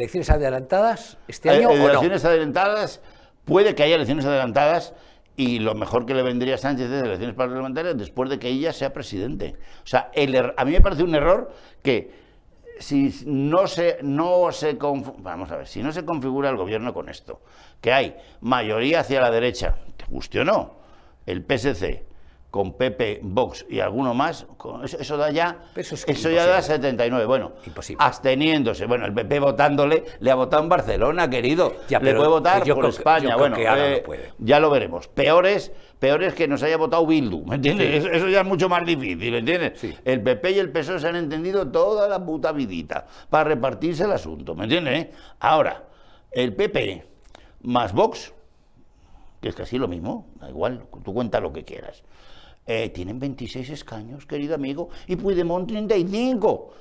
¿Elecciones adelantadas este eh, año? o no? adelantadas, puede que haya elecciones adelantadas y lo mejor que le vendría a Sánchez es elecciones parlamentarias después de que ella sea presidente. O sea, er-, a mí me parece un error que si no se, no se vamos a ver, si no se configura el gobierno con esto, que hay mayoría hacia la derecha, te guste o no, el PSC, con Pepe, Vox y alguno más, eso, eso da ya eso, ya da 79. Bueno, absteniéndose. Bueno, el PP votándole, le ha votado en Barcelona, querido. le puede votar por España. bueno, ya lo veremos. peores... ...peores que nos haya votado Bildu, ¿me entiendes? Eso, ya es mucho más difícil, El PP y el PSOE se han entendido toda la puta vidita para repartirse el asunto, ¿me entiendes? Ahora, el PP más Vox que es casi lo mismo, da igual, tú cuenta lo que quieras. Eh, tienen 26 escaños, querido amigo, y Puigdemont 35.